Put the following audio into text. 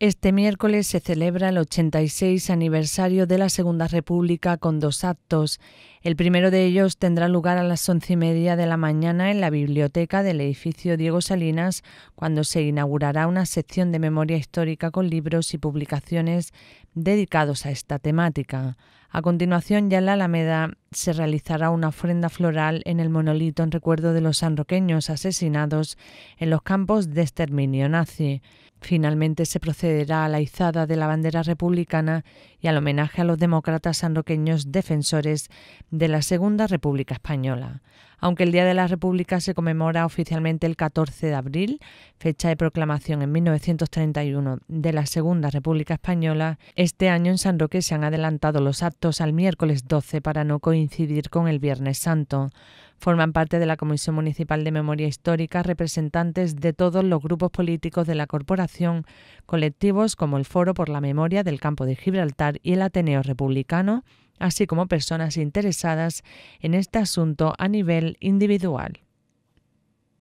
Este miércoles se celebra el 86 aniversario de la Segunda República con dos actos. El primero de ellos tendrá lugar a las once y media de la mañana en la biblioteca del edificio Diego Salinas, cuando se inaugurará una sección de memoria histórica con libros y publicaciones dedicados a esta temática. A continuación, ya en la Alameda se realizará una ofrenda floral en el monolito en recuerdo de los sanroqueños asesinados en los campos de exterminio nazi. Finalmente se procederá a la izada de la bandera republicana y al homenaje a los demócratas sanroqueños defensores de la Segunda República Española. Aunque el Día de la República se conmemora oficialmente el 14 de abril, fecha de proclamación en 1931 de la Segunda República Española, este año en San Roque se han adelantado los actos al miércoles 12 para no coincidir con el Viernes Santo. Forman parte de la Comisión Municipal de Memoria Histórica representantes de todos los grupos políticos de la corporación, colectivos como el Foro por la Memoria del Campo de Gibraltar y el Ateneo Republicano, así como personas interesadas en este asunto a nivel individual.